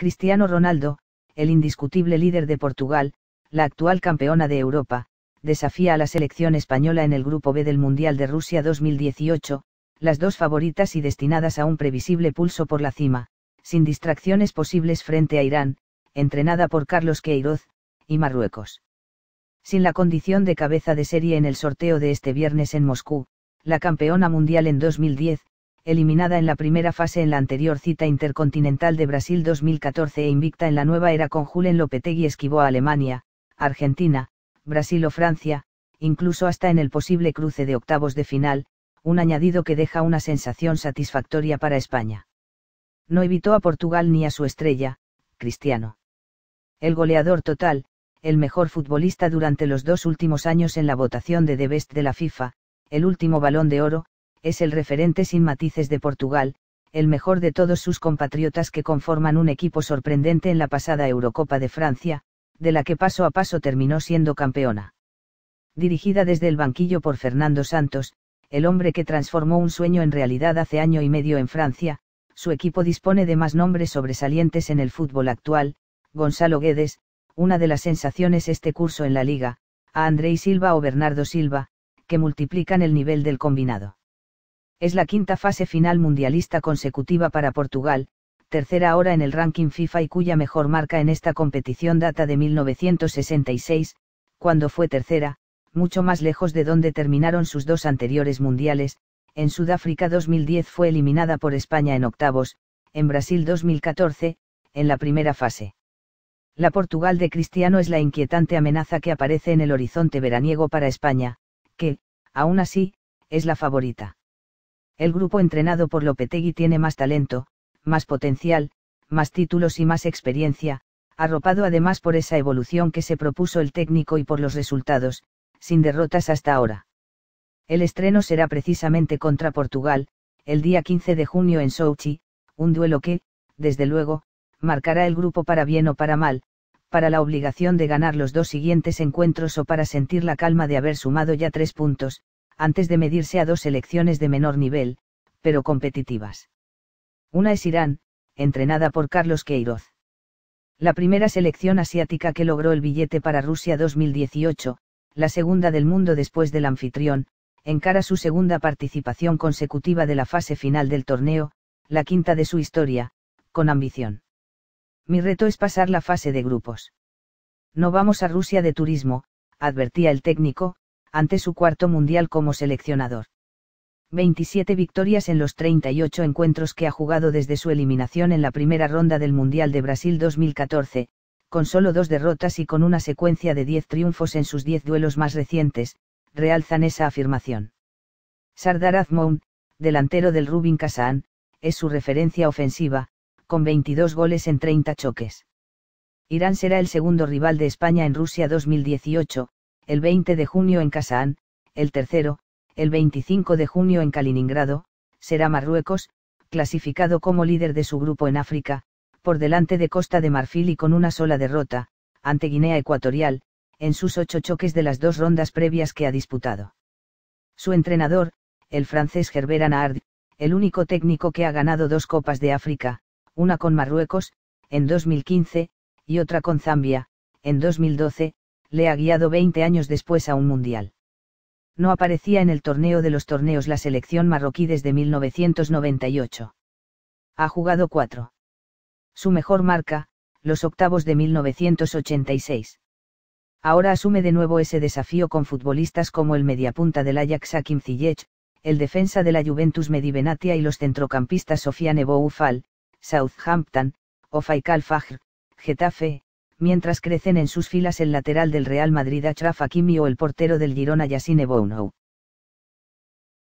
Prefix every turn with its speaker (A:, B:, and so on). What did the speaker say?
A: Cristiano Ronaldo, el indiscutible líder de Portugal, la actual campeona de Europa, desafía a la selección española en el Grupo B del Mundial de Rusia 2018, las dos favoritas y destinadas a un previsible pulso por la cima, sin distracciones posibles frente a Irán, entrenada por Carlos Queiroz, y Marruecos. Sin la condición de cabeza de serie en el sorteo de este viernes en Moscú, la campeona mundial en 2010, eliminada en la primera fase en la anterior cita intercontinental de Brasil 2014 e invicta en la nueva era con Julen Lopetegui esquivó a Alemania, Argentina, Brasil o Francia, incluso hasta en el posible cruce de octavos de final, un añadido que deja una sensación satisfactoria para España. No evitó a Portugal ni a su estrella, Cristiano. El goleador total, el mejor futbolista durante los dos últimos años en la votación de The Best de la FIFA, el último balón de oro, es el referente sin matices de Portugal, el mejor de todos sus compatriotas que conforman un equipo sorprendente en la pasada Eurocopa de Francia, de la que paso a paso terminó siendo campeona. Dirigida desde el banquillo por Fernando Santos, el hombre que transformó un sueño en realidad hace año y medio en Francia, su equipo dispone de más nombres sobresalientes en el fútbol actual, Gonzalo Guedes, una de las sensaciones este curso en la liga, a André Silva o Bernardo Silva, que multiplican el nivel del combinado. Es la quinta fase final mundialista consecutiva para Portugal, tercera ahora en el ranking FIFA y cuya mejor marca en esta competición data de 1966, cuando fue tercera, mucho más lejos de donde terminaron sus dos anteriores mundiales, en Sudáfrica 2010 fue eliminada por España en octavos, en Brasil 2014, en la primera fase. La Portugal de Cristiano es la inquietante amenaza que aparece en el horizonte veraniego para España, que, aún así, es la favorita. El grupo entrenado por Lopetegui tiene más talento, más potencial, más títulos y más experiencia, arropado además por esa evolución que se propuso el técnico y por los resultados, sin derrotas hasta ahora. El estreno será precisamente contra Portugal, el día 15 de junio en Sochi, un duelo que, desde luego, marcará el grupo para bien o para mal, para la obligación de ganar los dos siguientes encuentros o para sentir la calma de haber sumado ya tres puntos, antes de medirse a dos selecciones de menor nivel, pero competitivas. Una es Irán, entrenada por Carlos Queiroz. La primera selección asiática que logró el billete para Rusia 2018, la segunda del mundo después del anfitrión, encara su segunda participación consecutiva de la fase final del torneo, la quinta de su historia, con ambición. Mi reto es pasar la fase de grupos. No vamos a Rusia de turismo, advertía el técnico, ante su cuarto mundial como seleccionador. 27 victorias en los 38 encuentros que ha jugado desde su eliminación en la primera ronda del Mundial de Brasil 2014, con solo dos derrotas y con una secuencia de 10 triunfos en sus 10 duelos más recientes, realzan esa afirmación. Sardar Azmoun, delantero del Rubin Kazan, es su referencia ofensiva, con 22 goles en 30 choques. Irán será el segundo rival de España en Rusia 2018, el 20 de junio en Kazán, el tercero, el 25 de junio en Kaliningrado, será Marruecos, clasificado como líder de su grupo en África, por delante de Costa de Marfil y con una sola derrota, ante Guinea Ecuatorial, en sus ocho choques de las dos rondas previas que ha disputado. Su entrenador, el francés Gerber Anard, el único técnico que ha ganado dos Copas de África, una con Marruecos, en 2015, y otra con Zambia, en 2012, le ha guiado 20 años después a un mundial. No aparecía en el torneo de los torneos la selección marroquí desde 1998. Ha jugado cuatro. Su mejor marca, los octavos de 1986. Ahora asume de nuevo ese desafío con futbolistas como el mediapunta del Ajax Akim Ziyech, el defensa de la Juventus Medivenatia y los centrocampistas Sofiane Boufal, Southampton, o Faikal Fajr, Getafe, mientras crecen en sus filas el lateral del Real Madrid Achraf Hakimi o el portero del Girona Yassine Bounou.